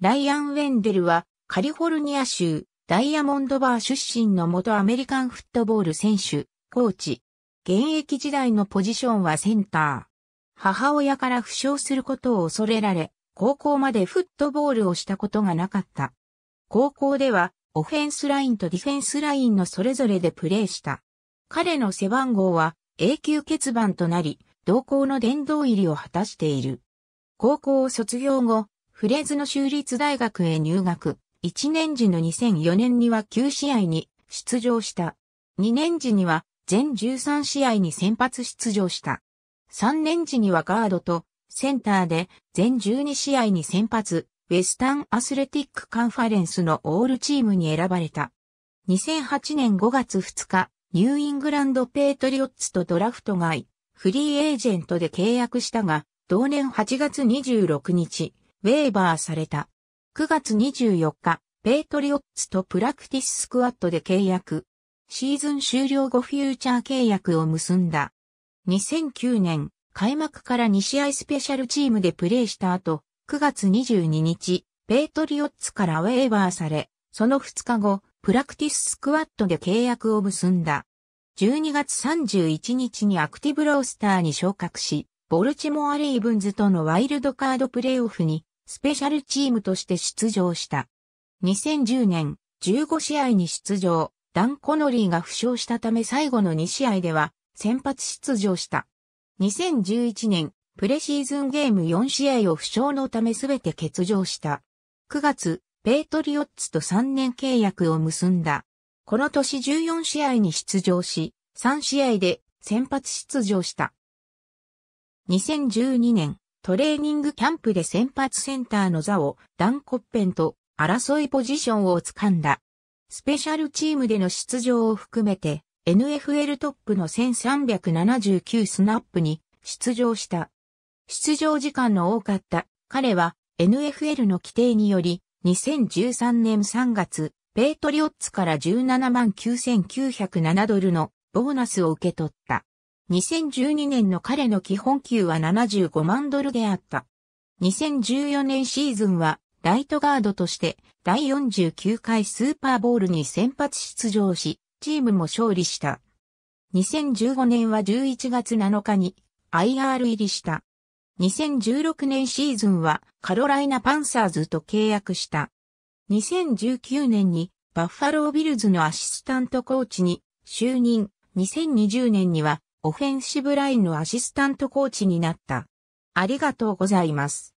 ライアン・ウェンデルはカリフォルニア州ダイヤモンドバー出身の元アメリカンフットボール選手、コーチ。現役時代のポジションはセンター。母親から負傷することを恐れられ、高校までフットボールをしたことがなかった。高校ではオフェンスラインとディフェンスラインのそれぞれでプレーした。彼の背番号は永久欠番となり、同校の殿堂入りを果たしている。高校を卒業後、フレーズの州立大学へ入学。1年時の2004年には9試合に出場した。2年時には全13試合に先発出場した。3年時にはガードとセンターで全12試合に先発、ウェスタンアスレティックカンファレンスのオールチームに選ばれた。2008年5月2日、ニューイングランドペートリオッツとドラフトがい、フリーエージェントで契約したが、同年8月26日、ウェーバーされた。9月24日、ペイトリオッツとプラクティススクワットで契約。シーズン終了後フューチャー契約を結んだ。2009年、開幕から2試合スペシャルチームでプレーした後、9月22日、ペイトリオッツからウェーバーされ、その2日後、プラクティススクワットで契約を結んだ。12月31日にアクティブロースターに昇格し、ボルチモアレイブンズとのワイルドカードプレイオフにスペシャルチームとして出場した。2010年、15試合に出場、ダン・コノリーが負傷したため最後の2試合では先発出場した。2011年、プレシーズンゲーム4試合を負傷のため全て欠場した。9月、ペイトリオッツと3年契約を結んだ。この年14試合に出場し、3試合で先発出場した。2012年、トレーニングキャンプで先発センターの座をダン・コッペンと争いポジションを掴んだ。スペシャルチームでの出場を含めて NFL トップの1379スナップに出場した。出場時間の多かった彼は NFL の規定により2013年3月ペイトリオッツから17万9907ドルのボーナスを受け取った。2012年の彼の基本給は75万ドルであった。2014年シーズンはライトガードとして第49回スーパーボールに先発出場し、チームも勝利した。2015年は11月7日に IR 入りした。2016年シーズンはカロライナパンサーズと契約した。2019年にバッファロービルズのアシスタントコーチに就任。2020年にはオフェンシブラインのアシスタントコーチになった。ありがとうございます。